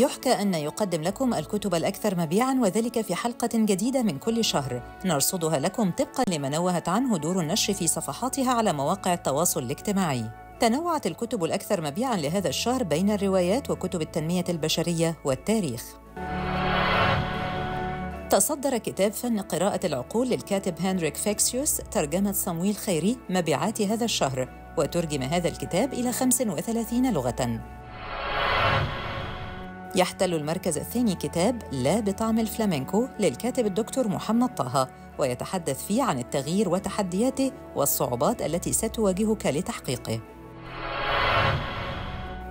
يحكى أن يقدم لكم الكتب الأكثر مبيعاً وذلك في حلقة جديدة من كل شهر نرصدها لكم طبقاً لما نوهت عنه دور النشر في صفحاتها على مواقع التواصل الاجتماعي تنوعت الكتب الأكثر مبيعاً لهذا الشهر بين الروايات وكتب التنمية البشرية والتاريخ تصدر كتاب فن قراءة العقول للكاتب هنريك فيكسيوس ترجمة صمويل خيري مبيعات هذا الشهر وترجم هذا الكتاب إلى 35 لغة يحتل المركز الثاني كتاب لا بطعم الفلامنكو للكاتب الدكتور محمد طه ويتحدث فيه عن التغيير وتحدياته والصعوبات التي ستواجهك لتحقيقه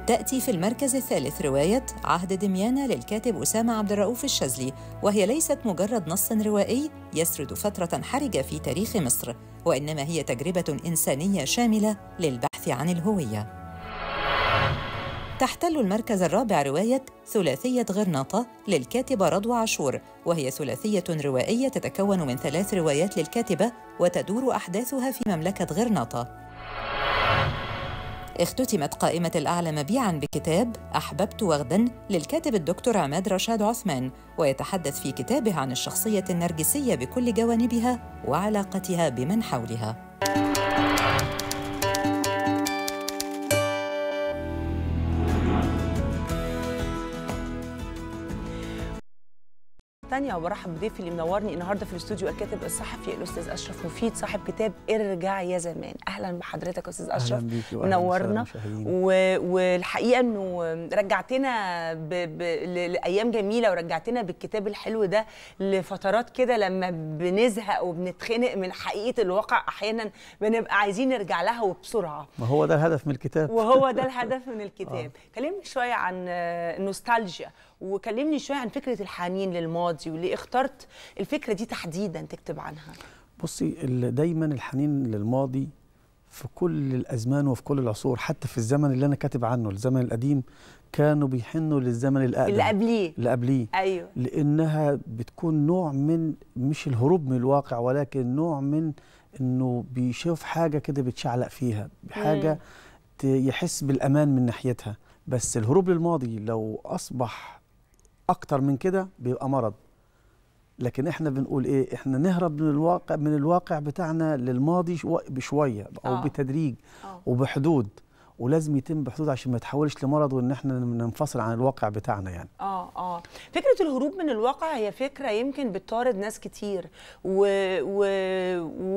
تأتي في المركز الثالث رواية عهد دميانة للكاتب أسامة عبد الرؤوف الشاذلي وهي ليست مجرد نص روائي يسرد فترة حرجة في تاريخ مصر وإنما هي تجربة إنسانية شاملة للبحث عن الهوية تحتل المركز الرابع رواية ثلاثية غرناطة للكاتبة رضوى عاشور وهي ثلاثية روائية تتكون من ثلاث روايات للكاتبة وتدور أحداثها في مملكة غرناطة اختتمت قائمة الأعلى مبيعاً بكتاب أحببت وغداً للكاتب الدكتور عماد رشاد عثمان ويتحدث في كتابه عن الشخصية النرجسية بكل جوانبها وعلاقتها بمن حولها ثانيه وبرحب بضيفي اللي منورني النهارده في الاستوديو الكاتب الصحفي الاستاذ اشرف مفيد صاحب كتاب ارجع يا زمان اهلا بحضرتك استاذ اشرف منورنا و... والحقيقه انه رجعتنا ب... ب... لايام جميله ورجعتنا بالكتاب الحلو ده لفترات كده لما بنزهق وبنتخنق من حقيقه الواقع احيانا بنبقى عايزين نرجع لها وبسرعه ما هو ده الهدف من الكتاب وهو ده الهدف من الكتاب آه. كلمني شويه عن آه، النوستالجيا وكلمني شويه عن فكره الحنين للماضي وليه اخترت الفكره دي تحديدا تكتب عنها بصي دايما الحنين للماضي في كل الازمان وفي كل العصور حتى في الزمن اللي انا كاتب عنه الزمن القديم كانوا بيحنوا للزمن الاقدم اللي قبليه اللي قبليه ايوه لانها بتكون نوع من مش الهروب من الواقع ولكن نوع من انه بيشوف حاجه كده بيتشعلق فيها حاجه يحس بالامان من ناحيتها بس الهروب للماضي لو اصبح اكتر من كده بيبقى مرض لكن احنا بنقول ايه احنا نهرب من الواقع من الواقع بتاعنا للماضي بشويه او آه. بتدريج آه. وبحدود ولازم يتم بحدود عشان ما يتحولش لمرض وان احنا ننفصل عن الواقع بتاعنا يعني اه اه فكره الهروب من الواقع هي فكره يمكن بتطارد ناس كتير و... و...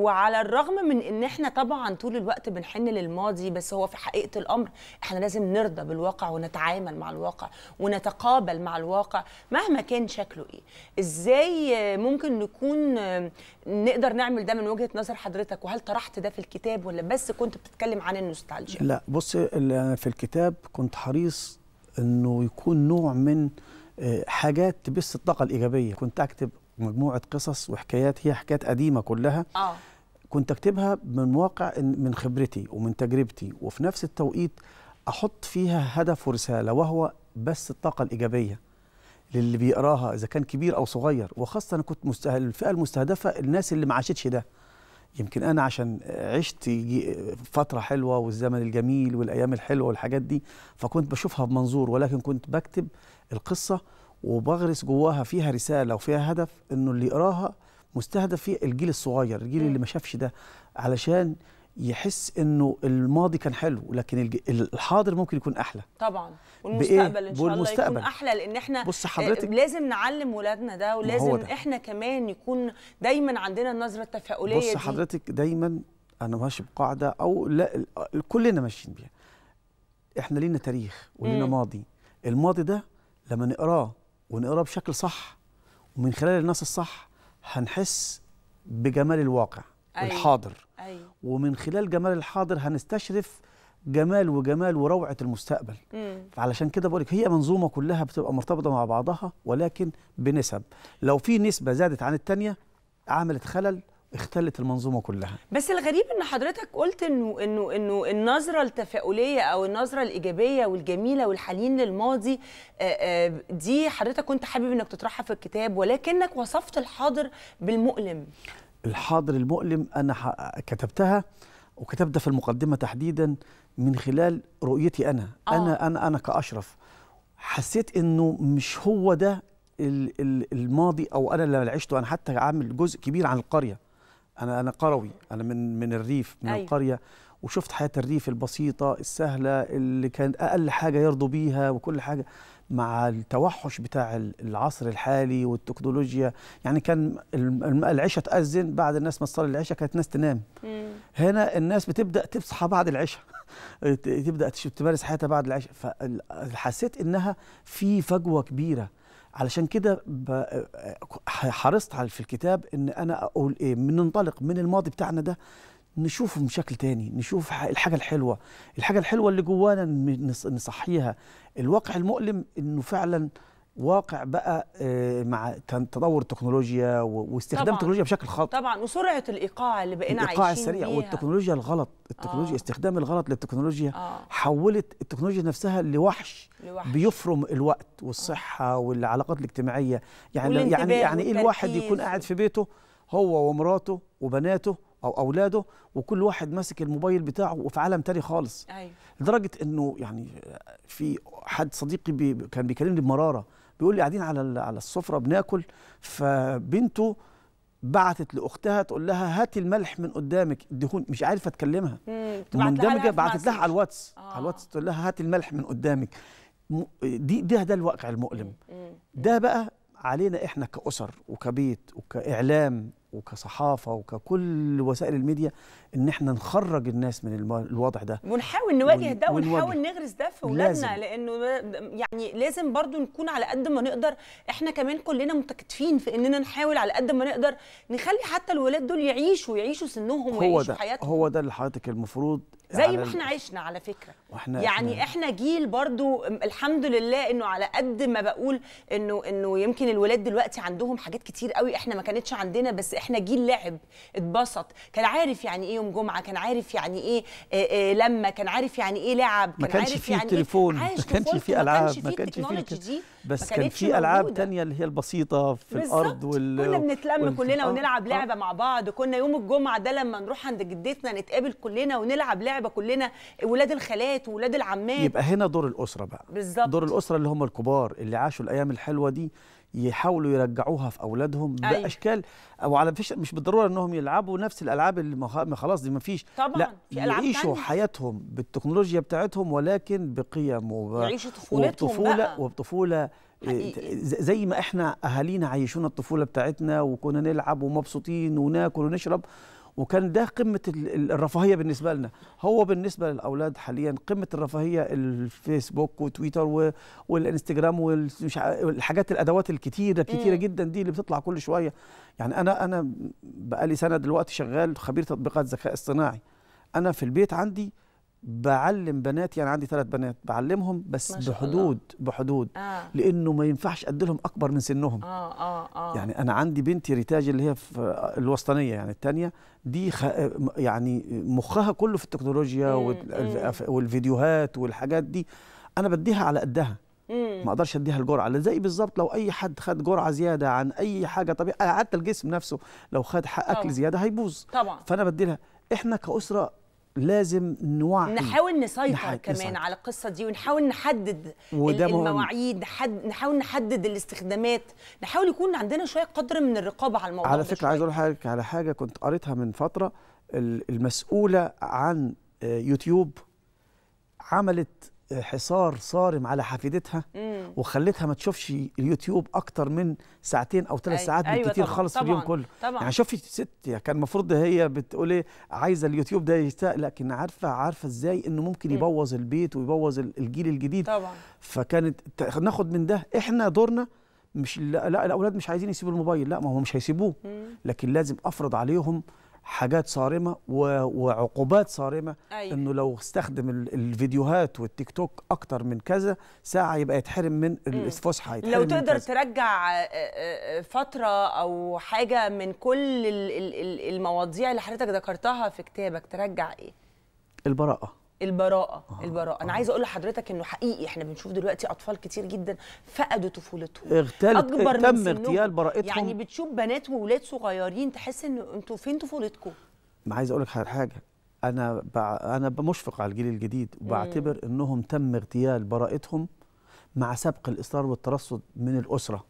وعلى الرغم من ان احنا طبعا طول الوقت بنحن للماضي بس هو في حقيقه الامر احنا لازم نرضى بالواقع ونتعامل مع الواقع ونتقابل مع الواقع مهما كان شكله ايه ازاي ممكن نكون نقدر نعمل ده من وجهه نظر حضرتك وهل طرحت ده في الكتاب ولا بس كنت بتتكلم عن النوستالجيا لا بص بص انا في الكتاب كنت حريص انه يكون نوع من آه، حاجات تبث الطاقه الايجابيه كنت اكتب مجموعه قصص وحكايات هي حكايات قديمه كلها آه. كنت اكتبها من واقع من خبرتي ومن تجربتي وفي نفس التوقيت احط فيها هدف ورساله وهو بس الطاقه الايجابيه للي بيقراها اذا كان كبير او صغير وخاصه انا كنت مستهل الفئه المستهدفه الناس اللي ما عاشتش ده يمكن انا عشان عشت فتره حلوه والزمن الجميل والايام الحلوه والحاجات دي فكنت بشوفها بمنظور ولكن كنت بكتب القصه وبغرس جواها فيها رساله وفيها هدف انه اللي يقراها مستهدف فيه الجيل الصغير الجيل اللي ما شافش ده علشان يحس انه الماضي كان حلو لكن الحاضر ممكن يكون احلى طبعا والمستقبل ان شاء الله يكون احلى لان احنا بص آه، حضرتك لازم نعلم ولادنا ده ولازم ده. احنا كمان يكون دايما عندنا النظره التفاؤليه بص دي. حضرتك دايما انا ماشي بقاعده او لا كلنا ماشيين بيها احنا لينا تاريخ ولينا مم. ماضي الماضي ده لما نقراه ونقراه بشكل صح ومن خلال الناس الصح هنحس بجمال الواقع أيوة. الحاضر ومن خلال جمال الحاضر هنستشرف جمال وجمال وروعه المستقبل مم. فعلشان كده بقولك هي منظومه كلها بتبقى مرتبطه مع بعضها ولكن بنسب لو في نسبه زادت عن الثانيه عملت خلل اختلت المنظومه كلها بس الغريب ان حضرتك قلت انه انه انه النظره التفاؤليه او النظره الايجابيه والجميله والحنين للماضي دي حضرتك كنت حابب انك تطرحها في الكتاب ولكنك وصفت الحاضر بالمؤلم الحاضر المؤلم انا كتبتها وكتبتها في المقدمه تحديدا من خلال رؤيتي انا آه. انا انا انا كاشرف حسيت انه مش هو ده الماضي او انا اللي عشته انا حتى عامل جزء كبير عن القريه انا انا قروي انا من من الريف من أيوة. القريه وشفت حياه الريف البسيطه السهله اللي كان اقل حاجه يرضوا بيها وكل حاجه مع التوحش بتاع العصر الحالي والتكنولوجيا يعني كان العشاء تأذن بعد الناس ما تصلي العشاء كانت الناس تنام مم. هنا الناس بتبدأ تصحى بعد العشاء تبدأ تمارس حياتها بعد العشاء فحسيت إنها في فجوة كبيرة علشان كده حرصت في الكتاب ان انا اقول ايه من ننطلق من الماضي بتاعنا ده نشوفه بشكل تاني نشوف الحاجة الحلوة الحاجة الحلوة اللي جوانا نصحيها الواقع المؤلم انه فعلا واقع بقى آه، مع تطور التكنولوجيا واستخدام طبعًا. التكنولوجيا بشكل خاطئ طبعا وسرعه الايقاع اللي بقينا الإيقاع عايشين السريع بيها. والتكنولوجيا الغلط آه. التكنولوجيا آه. استخدام الغلط للتكنولوجيا آه. حولت التكنولوجيا نفسها لوحش, لوحش. بيفرم الوقت آه. والصحه آه. والعلاقات الاجتماعيه يعني يعني يعني ايه الواحد يكون قاعد في بيته هو ومراته وبناته او اولاده وكل واحد ماسك الموبايل بتاعه وفي عالم تاني خالص أيوة. لدرجه انه يعني في حد صديقي بي كان بيكلمني بمراره بيقول لي قاعدين على على السفره بناكل فبنته بعتت لاختها تقول لها هاتي الملح من قدامك الدهون مش عارفه اتكلمها مندمجه بعتت لها على الواتس آه. على الواتس تقول لها هاتي الملح من قدامك دي ده ده الواقع المؤلم ده بقى علينا احنا كاسر وكبيت وكاعلام وكصحافه وككل وسائل الميديا ان احنا نخرج الناس من الوضع ده ونحاول نواجه ده ونحاول نغرس ده في اولادنا لانه يعني لازم برضو نكون على قد ما نقدر احنا كمان كلنا متكاتفين في اننا نحاول على قد ما نقدر نخلي حتى الولاد دول يعيشوا يعيشوا سنهم ويعيشوا حياتهم هو ده اللي حضرتك المفروض زي ما احنا عشنا على فكره وإحنا يعني احنا, احنا جيل برضو الحمد لله انه على قد ما بقول انه انه يمكن الولاد دلوقتي عندهم حاجات كتير قوي احنا ما كانتش عندنا بس احنا جيل لعب اتبسط كان عارف يعني ايه يوم جمعه كان عارف يعني ايه, إيه آه، آه، لما كان عارف يعني ايه لعب ما كانش فيه يعني إيه تليفون ما كانش فيه العاب ما كانش فيه دي بس كان في العاب تانية اللي هي البسيطه في الارض وال كنا بنتلم وال... كلنا آه. ونلعب لعبه مع بعض كنا يوم الجمعه ده لما نروح عند جدتنا نتقابل كلنا ونلعب لعبه كلنا ولاد الخالات ولاد العمات يبقى هنا دور الاسره بقى بالظبط دور الاسره اللي هم الكبار اللي عاشوا الايام الحلوه دي يحاولوا يرجعوها في اولادهم أيوة. باشكال او على فيش مش بالضروره انهم يلعبوا نفس الالعاب اللي خلاص دي ما فيش طبعا لا في ألعاب يعيشوا تانية. حياتهم بالتكنولوجيا بتاعتهم ولكن بقيم وب... يعيشوا طفولتهم وبطفوله بقى. وبطفوله آه، حقيقي. زي ما احنا اهالينا عيشونا الطفوله بتاعتنا وكنا نلعب ومبسوطين وناكل ونشرب وكان ده قمه الرفاهيه بالنسبه لنا هو بالنسبه للاولاد حاليا قمه الرفاهيه الفيسبوك وتويتر والانستجرام والحاجات الادوات الكتيره كتيره جدا دي اللي بتطلع كل شويه يعني انا انا بقالي سنه دلوقتي شغال خبير تطبيقات ذكاء اصطناعي انا في البيت عندي بعلم بناتي يعني انا عندي ثلاث بنات بعلمهم بس بحدود الله. بحدود آه. لانه ما ينفعش ادلهم اكبر من سنهم آه آه آه. يعني انا عندي بنتي ريتاج اللي هي في الوسطانيه يعني الثانيه دي خ... يعني مخها كله في التكنولوجيا وال... والفيديوهات والحاجات دي انا بديها على قدها ما اقدرش اديها الجرعه زي بالظبط لو اي حد خد جرعه زياده عن اي حاجه طبيعي حتى الجسم نفسه لو خد اكل زياده هيبوظ طبعا فانا بديلها احنا كاسره لازم نوعي نحاول نسيطر نحاول كمان نسيطر. على القصه دي ونحاول نحدد المواعيد حد... نحاول نحدد الاستخدامات نحاول يكون عندنا شويه قدر من الرقابه على الموضوع على فكره عايز اقول لحضرتك على حاجه كنت قريتها من فتره المسؤوله عن آه، يوتيوب عملت آه، حصار صارم على حفيدتها م. وخليتها ما تشوفش اليوتيوب اكتر من ساعتين او ثلاث أيوة ساعات أيوة بالكتير خالص في اليوم كله طبعًا يعني شوفي ست يعني كان المفروض هي بتقول ايه عايزه اليوتيوب ده يشتاق لكن عارفه عارفه ازاي انه ممكن يبوظ البيت ويبوظ الجيل الجديد طبعا فكانت ناخد من ده احنا دورنا مش لا, لا الاولاد مش عايزين يسيبوا الموبايل لا ما هم مش هيسيبوه لكن لازم افرض عليهم حاجات صارمه وعقوبات صارمه أيوة. انه لو استخدم الفيديوهات والتيك توك اكتر من كذا ساعه يبقى يتحرم من الفسحه يتحرم لو تقدر ترجع آه، آه، آه، فتره او حاجه من كل المواضيع اللي حضرتك ذكرتها في كتابك ترجع ايه البراءه البراءه آه. البراءه انا آه. عايز اقول لحضرتك انه حقيقي احنا بنشوف دلوقتي اطفال كتير جدا فقدوا طفولتهم اغتالت اكبر تم من اغتيال براءتهم يعني بتشوف بنات وولاد صغيرين تحس ان انتوا فين طفولتكم ما عايز اقول لك حاجه انا بع... انا مشفق على الجيل الجديد وبعتبر مم. انهم تم اغتيال براءتهم مع سبق الاصرار والترصد من الاسره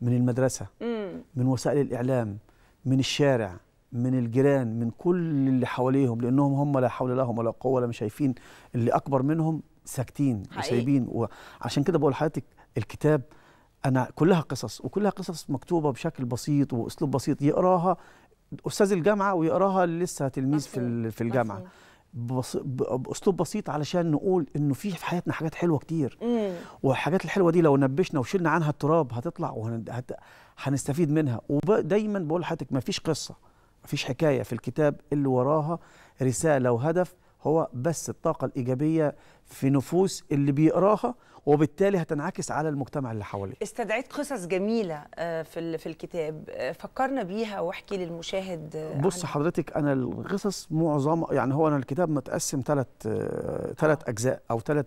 من المدرسه مم. من وسائل الاعلام من الشارع من الجيران من كل اللي حواليهم لانهم هم لا حول لهم ولا قوه ولا مش شايفين اللي اكبر منهم ساكتين وسايبين وعشان كده بقول لحضرتك الكتاب انا كلها قصص وكلها قصص مكتوبه بشكل بسيط واسلوب بسيط يقراها استاذ الجامعه ويقراها لسه تلميذ في في الجامعه باسلوب بسيط علشان نقول انه في في حياتنا حاجات حلوه كتير والحاجات الحلوه دي لو نبشنا وشلنا عنها التراب هتطلع وهنستفيد منها ودايما بقول لحضرتك ما فيش قصه فيش حكاية في الكتاب اللي وراها رسالة وهدف هو بس الطاقة الإيجابية في نفوس اللي بيقراها وبالتالي هتنعكس على المجتمع اللي حواليه استدعيت قصص جميلة آه، في في الكتاب آه، فكرنا بيها واحكي للمشاهد آه، بص حضرتك أنا القصص معظم يعني هو أنا الكتاب متقسم ثلاث ثلاث أجزاء أو ثلاث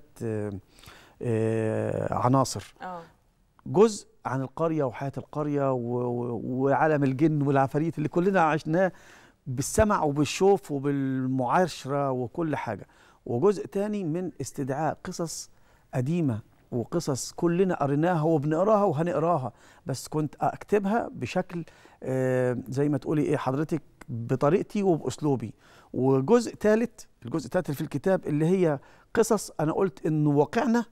عناصر أوه. جزء عن القرية وحياة القرية وعالم الجن والعفاريت اللي كلنا عشناه بالسمع وبالشوف وبالمعاشرة وكل حاجة وجزء تاني من استدعاء قصص قديمة وقصص كلنا قريناها وبنقراها وهنقراها بس كنت اكتبها بشكل آه، زي ما تقولي ايه حضرتك بطريقتي وباسلوبي وجزء ثالث الجزء الثالث في الكتاب اللي هي قصص انا قلت انه واقعنا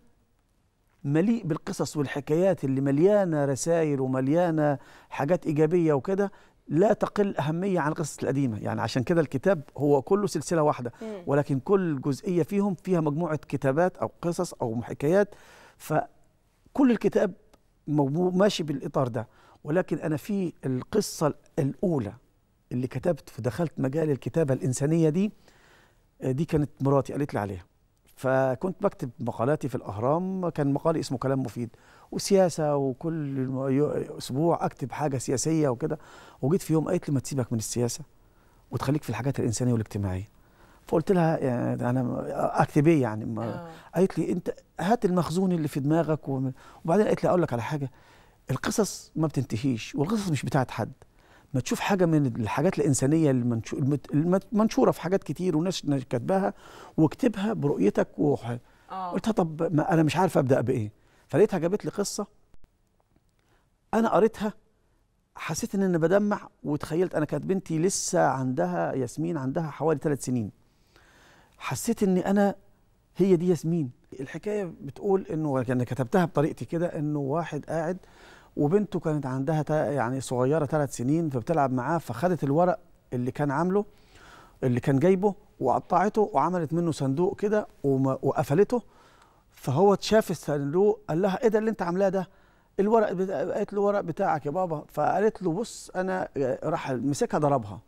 مليء بالقصص والحكايات اللي مليانه رسائل ومليانه حاجات ايجابيه وكده لا تقل أهمية عن القصص القديمة يعني عشان كده الكتاب هو كله سلسلة واحدة ولكن كل جزئية فيهم فيها مجموعة كتابات أو قصص أو حكايات فكل الكتاب ماشي بالإطار ده ولكن أنا في القصة الأولى اللي كتبت ودخلت مجال الكتابة الإنسانية دي دي كانت مراتي قالت لي عليها فكنت بكتب مقالاتي في الأهرام كان مقالي اسمه كلام مفيد وسياسة وكل أسبوع أكتب حاجة سياسية وكده وجيت في يوم قالت لي ما تسيبك من السياسة وتخليك في الحاجات الإنسانية والاجتماعية فقلت لها يعني أنا أكتب إيه يعني ما آه. قالت لي أنت هات المخزون اللي في دماغك وبعدين قالت لي أقول لك على حاجة القصص ما بتنتهيش والقصص مش بتاعت حد ما تشوف حاجه من الحاجات الانسانيه المنشوره في حاجات كتير وناس كاتباها واكتبها برؤيتك وروحها آه. قلتها طب ما انا مش عارف ابدا بايه فلقيتها جابت لي قصه انا قريتها حسيت ان انا بدمع وتخيلت انا كانت بنتي لسه عندها ياسمين عندها حوالي ثلاث سنين حسيت ان انا هي دي ياسمين الحكايه بتقول انه انا يعني كتبتها بطريقتي كده انه واحد قاعد وبنته كانت عندها يعني صغيره ثلاث سنين فبتلعب معاه فخدت الورق اللي كان عامله اللي كان جايبه وقطعته وعملت منه صندوق كده وقفلته فهو اتشاف الصندوق قال لها ايه ده اللي انت عاملاه ده؟ الورق بتا... قالت له ورق بتاعك يا بابا فقالت له بص انا راح مسكها ضربها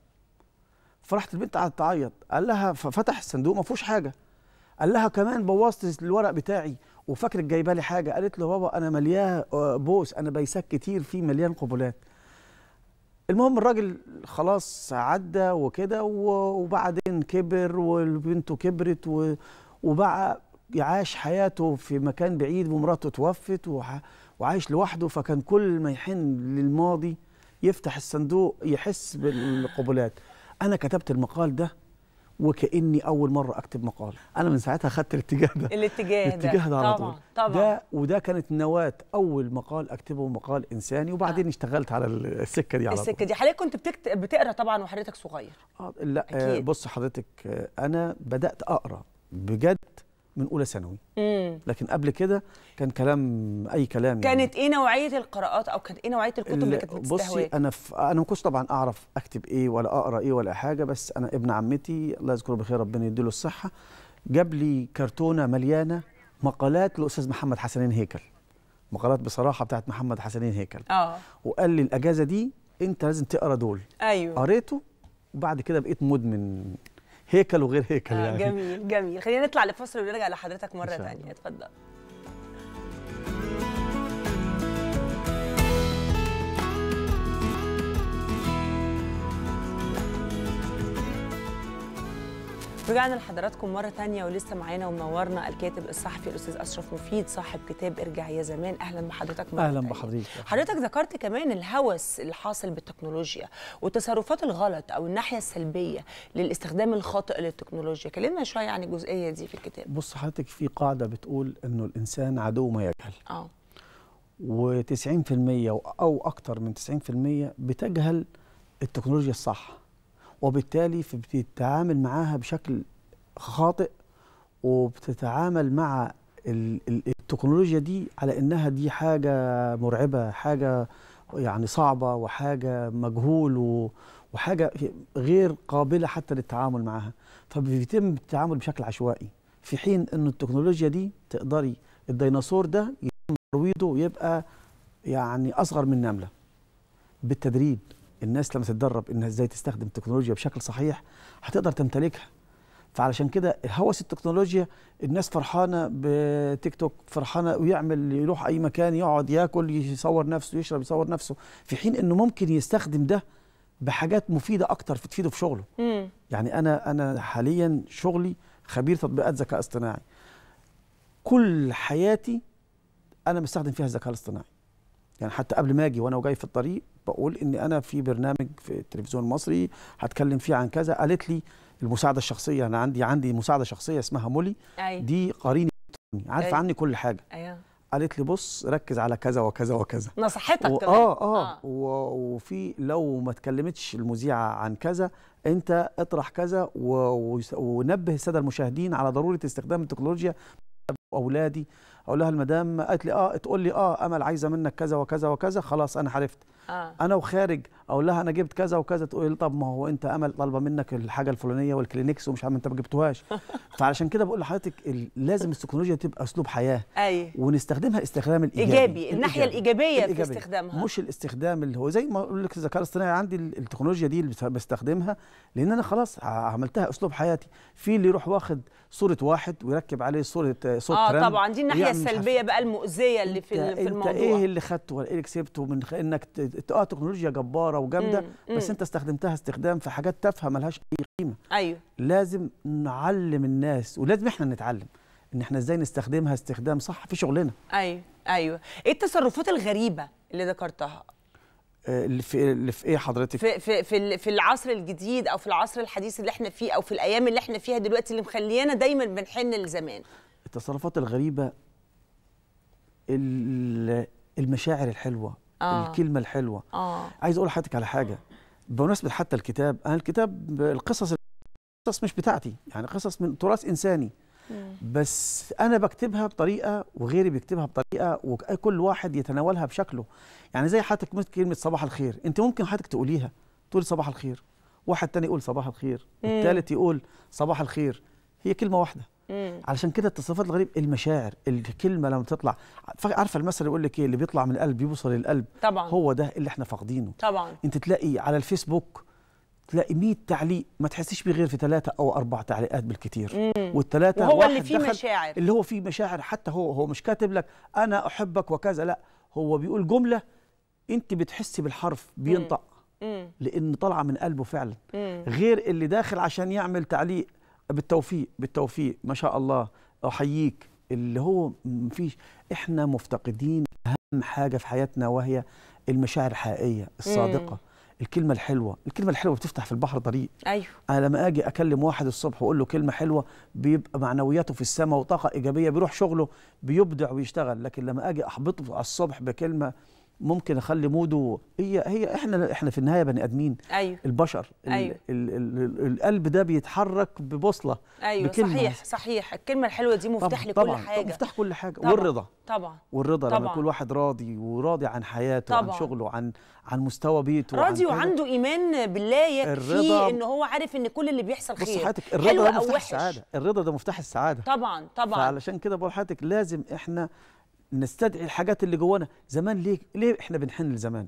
فراحت البنت قعدت تعيط قال لها ففتح الصندوق ما فيهوش حاجه قال لها كمان بوظت الورق بتاعي وفاكرك جايبه لي حاجه قالت له بابا انا مليان آه، بوس انا بيسك كتير فيه مليان قبلات المهم الراجل خلاص عدى وكده وبعدين كبر وبنته كبرت وبقى عاش حياته في مكان بعيد ومراته توفت وعايش لوحده فكان كل ما يحن للماضي يفتح الصندوق يحس بالقبلات انا كتبت المقال ده وكاني اول مره اكتب مقال انا من ساعتها اخذت الاتجاه ده الاتجاه ده الاتجاه ده على طول طبعا ده وده كانت نواه اول مقال اكتبه مقال انساني وبعدين آه. اشتغلت على السكه دي على طول السكه دي حضرتك كنت بتكتب بتقرا طبعا وحضرتك صغير اه لا آه، أكيد. آه بص حضرتك آه انا بدات اقرا بجد من اولى ثانوي لكن قبل كده كان كلام اي كلام يعني. كانت يعني. ايه نوعيه القراءات او كانت ايه نوعيه الكتب اللي كانت بصي انا ف... انا ما كنتش طبعا اعرف اكتب ايه ولا اقرا ايه ولا حاجه بس انا ابن عمتي الله يذكره بخير ربنا يديله الصحه جاب لي كرتونه مليانه مقالات لاستاذ محمد حسنين هيكل مقالات بصراحه بتاعت محمد حسنين هيكل اه وقال لي الاجازه دي انت لازم تقرا دول ايوه قريته وبعد كده بقيت مدمن هيكل وغير هيكل آه يعني جميل جميل خلينا نطلع لفصل ونرجع لحضرتك مره ثانيه اتفضل رجعنا لحضراتكم مرة تانية ولسه معانا ومنورنا الكاتب الصحفي الأستاذ أشرف مفيد صاحب كتاب ارجع يا زمان أهلا بحضرتك مرة أهلا بحضرتك حضرتك ذكرت كمان الهوس اللي حاصل بالتكنولوجيا والتصرفات الغلط أو الناحية السلبية للاستخدام الخاطئ للتكنولوجيا كلمنا شوية عن الجزئية دي في الكتاب بص حضرتك في قاعدة بتقول إنه الإنسان عدو ما يجهل آه و90% أو أكتر من 90% بتجهل التكنولوجيا الصح وبالتالي بتتعامل معاها بشكل خاطئ وبتتعامل مع التكنولوجيا دي على انها دي حاجه مرعبه حاجه يعني صعبه وحاجه مجهول وحاجه غير قابله حتى للتعامل معها فبيتم التعامل بشكل عشوائي في حين ان التكنولوجيا دي تقدري الديناصور ده يتم ترويضه ويبقى يعني اصغر من نمله بالتدريب الناس لما تتدرب انها ازاي تستخدم التكنولوجيا بشكل صحيح هتقدر تمتلكها فعلشان كده هوس التكنولوجيا الناس فرحانه بتيك توك فرحانه ويعمل يروح اي مكان يقعد ياكل يصور نفسه يشرب يصور نفسه في حين انه ممكن يستخدم ده بحاجات مفيده اكتر في تفيده في شغله مم. يعني انا انا حاليا شغلي خبير تطبيقات ذكاء اصطناعي كل حياتي انا بستخدم فيها الذكاء الاصطناعي يعني حتى قبل ما اجي وانا وجاي في الطريق بقول ان انا في برنامج في التلفزيون المصري هتكلم فيه عن كذا قالت لي المساعده الشخصيه انا عندي عندي مساعده شخصيه اسمها مولي أي. أيوه. دي قريني عارفه أي. أيوه. عني كل حاجه أيوه. قالت لي بص ركز على كذا وكذا وكذا نصحتك و... اه اه, آه. و... وفي لو ما اتكلمتش المذيعه عن كذا انت اطرح كذا و... و... ونبه الساده المشاهدين على ضروره استخدام التكنولوجيا اولادي اقول لها المدام قالت لي اه تقول لي اه امل عايزه منك كذا وكذا وكذا خلاص انا عرفت آه. انا وخارج اقول لها انا جبت كذا وكذا تقول لي طب ما هو انت امل طالبه منك الحاجه الفلانيه والكلينكس ومش عارف انت ما جبتوهاش فعلشان كده بقول لحضرتك لازم التكنولوجيا تبقى اسلوب حياه أي. ونستخدمها استخدام الايجابي ايجابي الناحيه الايجابيه, الايجابيه في استخدامها مش الاستخدام اللي هو زي ما اقول لك الذكاء الاصطناعي عندي التكنولوجيا دي اللي بستخدمها لان انا خلاص عملتها اسلوب حياتي في اللي يروح واخد صوره واحد ويركب عليه صوره صوت اه طبعا دي الناحيه السلبيه بقى المؤذيه اللي في انت في الموضوع انت ايه اللي خدته ولا ايه اللي كسبته من انك اه تكنولوجيا جباره وجامده بس انت استخدمتها استخدام في حاجات تافهه ملهاش اي قيمه ايوه لازم نعلم الناس ولازم احنا نتعلم ان احنا ازاي نستخدمها استخدام صح في شغلنا ايوه ايوه ايه التصرفات الغريبه اللي ذكرتها آه، اللي في اللي في ايه حضرتك في في في في العصر الجديد او في العصر الحديث اللي احنا فيه او في الايام اللي احنا فيها دلوقتي اللي مخلينا دايما بنحن لزمان التصرفات الغريبه المشاعر الحلوه آه. الكلمه الحلوه آه. عايز اقول لحضرتك على حاجه بمناسبه حتى الكتاب انا الكتاب القصص القصص مش بتاعتي يعني قصص من تراث انساني بس انا بكتبها بطريقه وغيري بيكتبها بطريقه وكل واحد يتناولها بشكله يعني زي حضرتك كلمه صباح الخير انت ممكن حضرتك تقوليها تقول صباح الخير واحد تاني يقول صباح الخير والثالث يقول صباح الخير هي كلمه واحده مم. علشان كده التصرفات الغريب المشاعر الكلمه لما تطلع عارفه المثل يقول لك ايه اللي بيطلع من القلب بيوصل للقلب طبعا هو ده اللي احنا فاقدينه طبعا انت تلاقي على الفيسبوك تلاقي 100 تعليق ما تحسيش بيه غير في ثلاثة أو أربع تعليقات بالكتير والثلاثة هو اللي فيه مشاعر اللي هو فيه مشاعر حتى هو هو مش كاتب لك أنا أحبك وكذا لا هو بيقول جملة أنت بتحسي بالحرف بينطق مم. لأن طالعة من قلبه فعلا مم. غير اللي داخل عشان يعمل تعليق بالتوفيق بالتوفيق ما شاء الله احييك اللي هو مفيش احنا مفتقدين اهم حاجه في حياتنا وهي المشاعر الحقيقيه الصادقه مم. الكلمه الحلوه الكلمه الحلوه بتفتح في البحر طريق ايوه انا لما اجي اكلم واحد الصبح واقول له كلمه حلوه بيبقى معنوياته في السماء وطاقه ايجابيه بيروح شغله بيبدع ويشتغل لكن لما اجي احبطه على الصبح بكلمه ممكن اخلي موده هي هي احنا احنا في النهايه بني ادمين أيوه. البشر أيوه. الـ الـ الـ القلب ده بيتحرك ببوصله ايوه بكلمة. صحيح صحيح الكلمه الحلوه دي مفتاح طبعًا لكل حاجه طبعًا مفتاح كل حاجه طبعًا والرضا طبعا والرضا طبعًا لما يكون واحد راضي وراضي عن حياته طبعًا. عن شغله عن عن مستوى بيته راضي وعنده ايمان بالله يكفي ان هو عارف ان كل اللي بيحصل خير بص حياتك الرضا ده مفتاح السعاده الرضا ده مفتاح السعاده طبعا طبعا فعلشان كده بقول لحضرتك لازم احنا نستدعي الحاجات اللي جوانا زمان ليه ليه احنا بنحن لزمان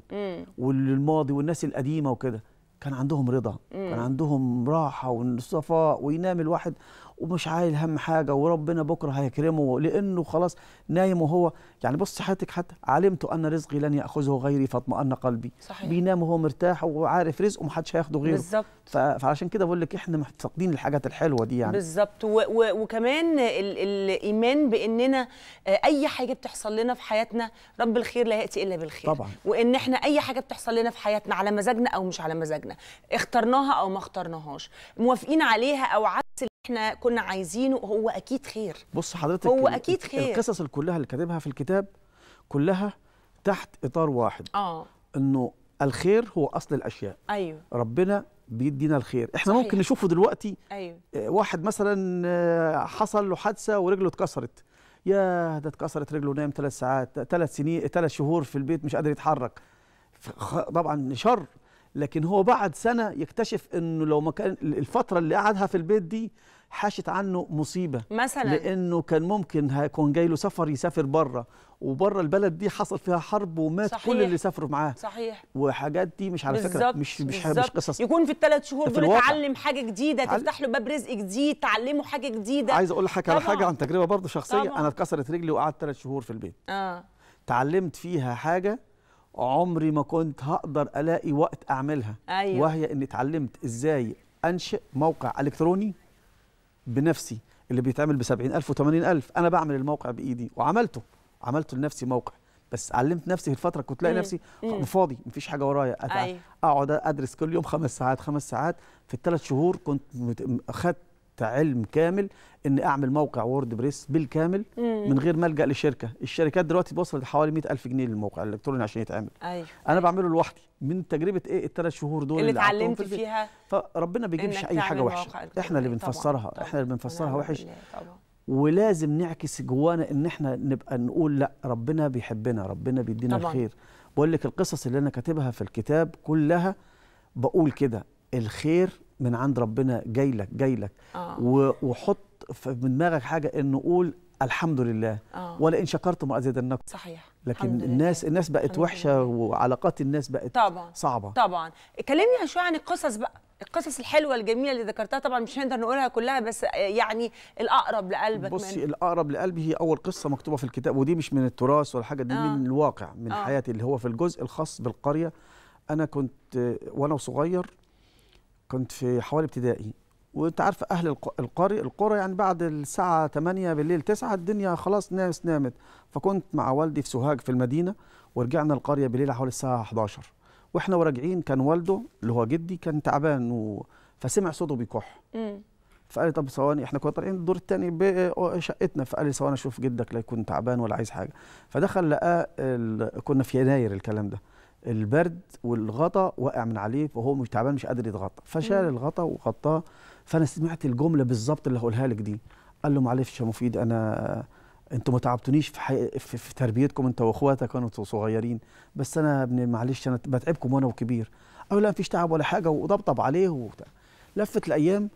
وللماضي والناس القديمه وكده كان عندهم رضا مم. كان عندهم راحه وصفاء وينام الواحد ومش عايل هم حاجه وربنا بكره هيكرمه لانه خلاص نايم وهو يعني بص حياتك حتى علمت ان رزقي لن ياخذه غيري فاطمئن قلبي صحيح. بينام وهو مرتاح وعارف رزقه محدش هياخده غيره بالظبط فعشان كده بقول لك احنا فاقدين الحاجات الحلوه دي يعني بالظبط وكمان الايمان باننا آه، اي حاجه بتحصل لنا في حياتنا رب الخير لا ياتي الا بالخير طبعا وان احنا اي حاجه بتحصل لنا في حياتنا على مزاجنا او مش على مزاجنا اخترناها او ما اخترناهاش موافقين عليها او عكس احنا كنا عايزينه هو اكيد خير بص حضرتك هو اكيد خير القصص كلها اللي كاتبها في الكتاب كلها تحت اطار واحد اه انه الخير هو اصل الاشياء ايوه ربنا بيدينا الخير احنا صحيح. ممكن نشوفه دلوقتي أيوه. آه، واحد مثلا آه، حصل له حادثه ورجله اتكسرت يا ده اتكسرت رجله نام ثلاث ساعات ثلاث سنين ثلاث شهور في البيت مش قادر يتحرك طبعا شر لكن هو بعد سنه يكتشف انه لو ما كان الفتره اللي قعدها في البيت دي حاشت عنه مصيبه مثلا لانه كان ممكن هيكون جاي له سفر يسافر بره وبره البلد دي حصل فيها حرب ومات صحيح. كل اللي سافروا معاه صحيح وحاجات دي مش على بالزبط. فكره مش مش بالزبط. مش قصص يكون في الثلاث شهور دول اتعلم حاجه جديده عل... تفتح له باب رزق جديد تعلمه حاجه جديده عايز اقول لحضرتك على حاجه عن تجربه برضه شخصيه طبعا. انا اتكسرت رجلي وقعدت ثلاث شهور في البيت اه تعلمت فيها حاجه عمري ما كنت هقدر الاقي وقت اعملها أيوة. وهي اني اتعلمت ازاي انشئ موقع الكتروني بنفسي اللي بيتعمل ب 70000 و 80000 انا بعمل الموقع بايدي وعملته عملته لنفسي موقع بس علمت نفسي في الفتره كنت لاقي نفسي فاضي مفيش حاجه ورايا أيوة. اقعد ادرس كل يوم خمس ساعات خمس ساعات في الثلاث شهور كنت خدت علم كامل ان اعمل موقع وورد بريس بالكامل مم. من غير ما الجا لشركه الشركات دلوقتي بوصلت حوالي 100000 جنيه للموقع الالكتروني عشان يتعمل أيوة. انا أيوة. بعمله لوحدي من تجربه ايه الثلاث شهور دول اللي, اللي اتعلمت في فيها فربنا بيجيبش اي حاجه وحشه احنا اللي بنفسرها طبعًا. احنا اللي بنفسرها وحش إيه؟ ولازم نعكس جوانا ان احنا نبقى نقول لا ربنا بيحبنا ربنا بيدينا طبعًا. الخير بقول لك القصص اللي انا كاتبها في الكتاب كلها بقول كده الخير من عند ربنا جاي لك جاي لك آه. وحط في دماغك حاجه انه قول الحمد لله آه. ولئن شكرتم ازيدنكم صحيح لكن الناس لله. الناس بقت وحشه وعلاقات الناس بقت طبعا صعبه طبعا كلمني شويه عن القصص بقى القصص الحلوه الجميله اللي ذكرتها طبعا مش هنقدر نقولها كلها بس يعني الاقرب لقلبك بصي من... الاقرب لقلبي هي اول قصه مكتوبه في الكتاب ودي مش من التراث ولا حاجه دي آه. من الواقع من آه. حياتي اللي هو في الجزء الخاص بالقريه انا كنت وانا صغير كنت في حوالي ابتدائي وانت عارف اهل القرى القرى يعني بعد الساعه 8 بالليل 9 الدنيا خلاص ناس نامت فكنت مع والدي في سوهاج في المدينه ورجعنا القريه بالليل حوالي الساعه 11 واحنا وراجعين كان والده اللي هو جدي كان تعبان و... فسمع صوته بيكح فقال لي طب ثواني احنا كنا طالعين الدور الثاني بشقتنا فقال لي ثواني اشوف جدك لا يكون تعبان ولا عايز حاجه فدخل لقاه ال... كنا في يناير الكلام ده البرد والغطا واقع من عليه فهو مش تعبان مش قادر يتغطى فشال الغطا وغطاه فانا سمعت الجمله بالظبط اللي هقولها لك دي قال له معلش يا مفيد انا انتوا ما تعبتونيش في, حي... في, في تربيتكم انت واخواتك كانوا صغيرين بس انا ابن معلش انا بتعبكم وانا وكبير قالوا لا مفيش تعب ولا حاجه وضبطب عليه وبتاع لفت الايام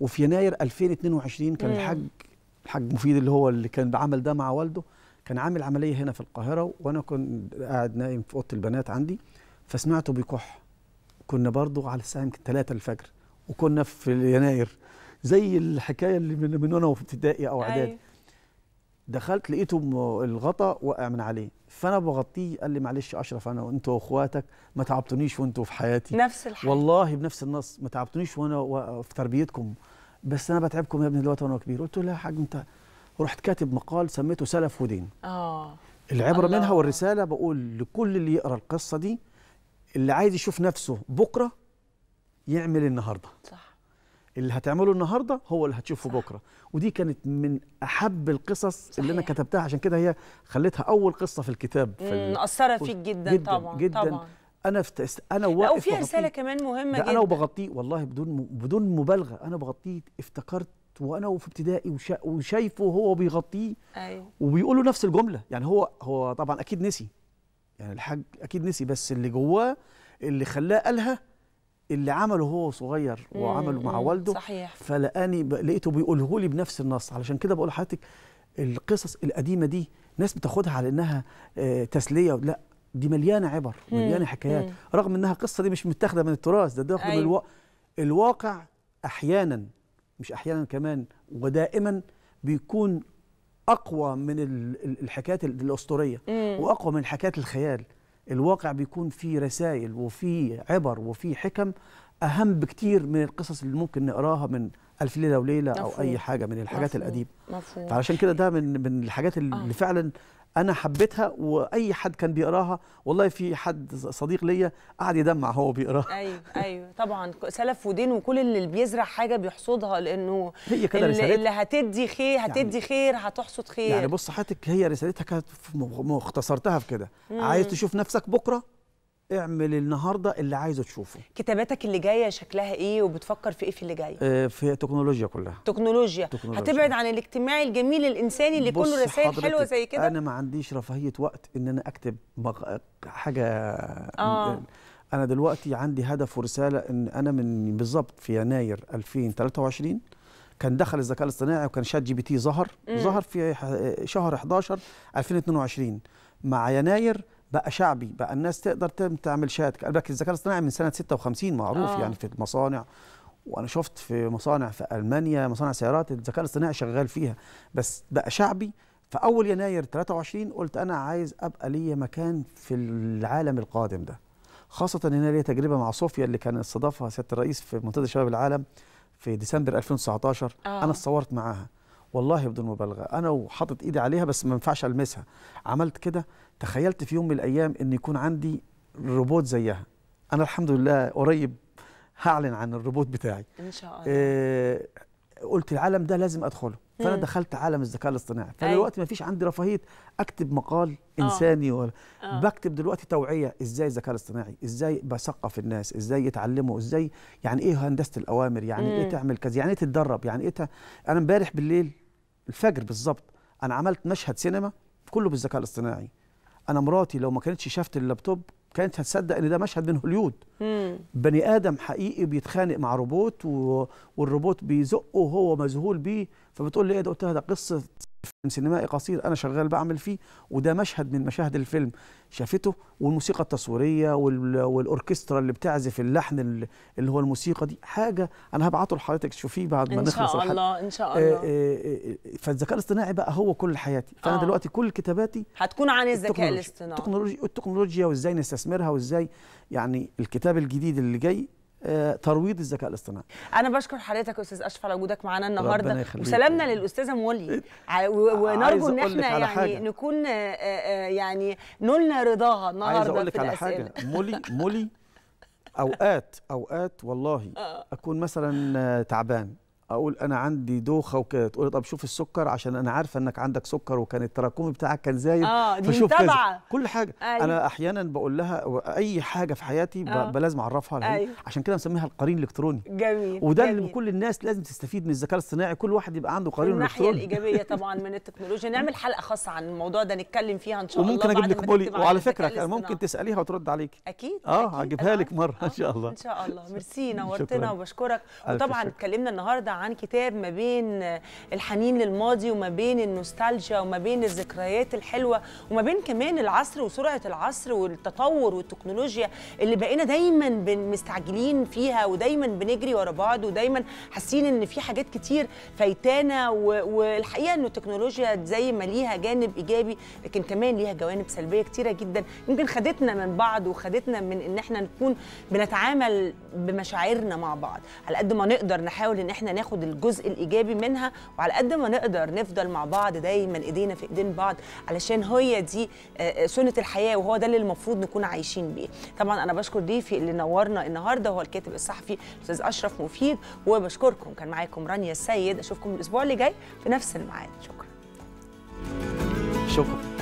وفي يناير 2022 كان الحاج الحاج مفيد اللي هو اللي كان عمل ده مع والده كان عامل عمليه هنا في القاهره وانا كنت قاعد نايم في اوضه البنات عندي فسمعته بيكح كنا برضو على الساعه يمكن 3 الفجر وكنا في يناير زي الحكايه اللي من, من وانا في ابتدائي او اعدادي أيوه. دخلت لقيته الغطا وقع من عليه فانا بغطيه قال لي معلش اشرف انا وانت واخواتك ما تعبتونيش وانتوا في حياتي نفس الحاجه والله بنفس النص ما تعبتونيش وانا في تربيتكم بس انا بتعبكم يا ابني دلوقتي وانا كبير قلت له لا يا حاج انت ورحت كاتب مقال سميته سلف ودين اه العبره الله. منها والرساله بقول لكل اللي يقرا القصه دي اللي عايز يشوف نفسه بكره يعمل النهارده صح اللي هتعمله النهارده هو اللي هتشوفه صح. بكره ودي كانت من احب القصص صحيح. اللي انا كتبتها عشان كده هي خليتها اول قصه في الكتاب في اثرت فيك جدا, جدا طبعا جدا طبعا. انا في تأس... انا واقف وفيها رساله كمان مهمه جدا انا وبغطيه والله بدون م... بدون مبالغه انا بغطيه افتكرت وانا وفي ابتدائي وشايفه هو بيغطيه ايوه وبيقول له نفس الجمله يعني هو هو طبعا اكيد نسي يعني الحاج اكيد نسي بس اللي جواه اللي خلاه قالها اللي عمله هو صغير وعمله مع والده صحيح فلقاني لقيته بيقوله لي بنفس النص علشان كده بقول لحضرتك القصص القديمه دي ناس بتاخدها على انها آه، تسليه لا دي مليانه عبر مليانه حكايات رغم انها قصه دي مش متاخده من التراث ده ده أيوة. من الوا... الواقع احيانا مش احيانا كمان ودائما بيكون اقوى من الحكايات الاسطوريه واقوى من حكايات الخيال الواقع بيكون فيه رسائل وفيه عبر وفيه حكم اهم بكتير من القصص اللي ممكن نقراها من ألف ليلة وليلة مفهوم. أو أي حاجة من الحاجات مفهوم. القديمة مفهوم. فعشان كده ده من من الحاجات اللي آه. فعلا انا حبيتها واي حد كان بيقراها والله في حد صديق ليا قعد يدمع هو بيقراها ايوه ايوه طبعا سلف ودين وكل اللي بيزرع حاجه بيحصدها لانه هي كده اللي, اللي هتدي خير يعني هتدي يعني خير هتحصد خير يعني بص حضرتك هي رسالتها كانت مختصرتها في كده عايز تشوف نفسك بكره اعمل النهارده اللي عايزه تشوفه كتاباتك اللي جايه شكلها ايه وبتفكر في ايه في اللي جاي آه، في تكنولوجيا كلها تكنولوجيا, تكنولوجيا. هتبعد عن الاجتماعي الجميل الانساني اللي كله رسائل حلوه زي كده انا ما عنديش رفاهيه وقت ان انا اكتب حاجه آه. انا دلوقتي عندي هدف ورساله ان انا من بالظبط في يناير 2023 كان دخل الذكاء الاصطناعي وكان شات جي بي تي ظهر ظهر في شهر 11 2022 مع يناير بقى شعبي بقى الناس تقدر تعمل شات قال لك الذكاء الاصطناعي من سنه 56 معروف آه. يعني في المصانع وانا شفت في مصانع في المانيا مصانع سيارات الذكاء الاصطناعي شغال فيها بس بقى شعبي فاول يناير 23 قلت انا عايز ابقى ليا مكان في العالم القادم ده خاصه ان انا ليا تجربه مع صوفيا اللي كان استضافها سياده الرئيس في منتدى شباب العالم في ديسمبر 2019 أوه. انا اتصورت معاها والله بدون مبالغه انا وحاطط ايدي عليها بس ما ينفعش المسها عملت كده تخيلت في يوم من الايام ان يكون عندي روبوت زيها انا الحمد لله قريب هعلن عن الروبوت بتاعي ان شاء الله آه قلت العالم ده لازم ادخله فانا دخلت عالم الذكاء الاصطناعي فدلوقتي ما فيش عندي رفاهيه اكتب مقال آه. انساني أوه. ولا أوه. بكتب دلوقتي توعيه ازاي الذكاء الاصطناعي ازاي بثقف الناس ازاي يتعلموا ازاي يعني ايه هندسه الاوامر يعني إيه مم. ايه تعمل كذا يعني ايه تتدرب يعني ايه انا امبارح بالليل الفجر بالظبط انا عملت مشهد سينما كله بالذكاء الاصطناعي انا مراتي لو ما كانتش شافت اللابتوب كانت هتصدق ان ده مشهد من هوليود بني ادم حقيقي بيتخانق مع روبوت و... والروبوت بيزقه وهو مذهول بيه فبتقول لي ايه ده قلت لها ده قصه فيلم سينمائي قصير انا شغال بعمل فيه وده مشهد من مشاهد الفيلم شافته والموسيقى التصويريه والاوركسترا اللي بتعزف اللحن اللي هو الموسيقى دي حاجه انا هبعته لحضرتك تشوفيه بعد ما نخلص إن شاء الله ان شاء آه، الله آه، آه، فالذكاء الاصطناعي بقى هو كل حياتي فانا آه. دلوقتي كل كتاباتي هتكون عن الذكاء الاصطناعي التكنولوجيا والتكنولوجيا وازاي نستثمرها وازاي يعني الكتاب الجديد اللي جاي آه، ترويض الذكاء الاصطناعي انا بشكر حضرتك استاذ اشرف على وجودك معانا النهارده وسلامنا للاستاذه مولي إيه؟ ونرجو ان احنا يعني حاجة. نكون آه، آه، يعني نلنا رضاها النهارده عايز اقول لك على حاجه مولي مولي اوقات اوقات والله اكون مثلا تعبان اقول انا عندي دوخه وكده تقول طب شوف السكر عشان انا عارفه انك عندك سكر وكان التراكمي بتاعك كان زايد آه فشوف كذا كل حاجه أيوة. انا احيانا بقول لها اي حاجه في حياتي آه. لازم اعرفها أيوة. عشان كده مسميها القرين الالكتروني جميل وده جميل. اللي كل الناس لازم تستفيد من الذكاء الاصطناعي كل واحد يبقى عنده قرين الالكتروني الناحيه الايجابيه طبعا من التكنولوجيا نعمل حلقه خاصه عن الموضوع ده نتكلم فيها ان شاء وممكن الله وممكن اجيب لك بولي وعلى فكره انا ممكن تساليها وترد عليك اكيد اه هجيبها لك آه. مره ان شاء الله ان شاء الله ميرسي نورتنا وبشكرك وطبعا اتكلمنا النهارده عن كتاب ما بين الحنين للماضي وما بين النوستالجيا وما بين الذكريات الحلوه وما بين كمان العصر وسرعه العصر والتطور والتكنولوجيا اللي بقينا دايما مستعجلين فيها ودايما بنجري ورا بعض ودايما حاسين ان في حاجات كتير فايتانا والحقيقه انه التكنولوجيا زي ما ليها جانب ايجابي لكن كمان ليها جوانب سلبيه كتيره جدا يمكن خدتنا من بعض وخدتنا من ان احنا نكون بنتعامل بمشاعرنا مع بعض على قد ما نقدر نحاول ان احنا ناخد ناخد الجزء الايجابي منها وعلى قد ما نقدر نفضل مع بعض دايما ايدينا في ايدين بعض علشان هي دي آه، آه، سنه الحياه وهو ده اللي المفروض نكون عايشين بيه طبعا انا بشكر ضيفي اللي نورنا النهارده هو الكاتب الصحفي الاستاذ اشرف مفيد وبشكركم كان معاكم رانيا السيد اشوفكم الاسبوع اللي جاي في نفس الميعاد شكرا شكرا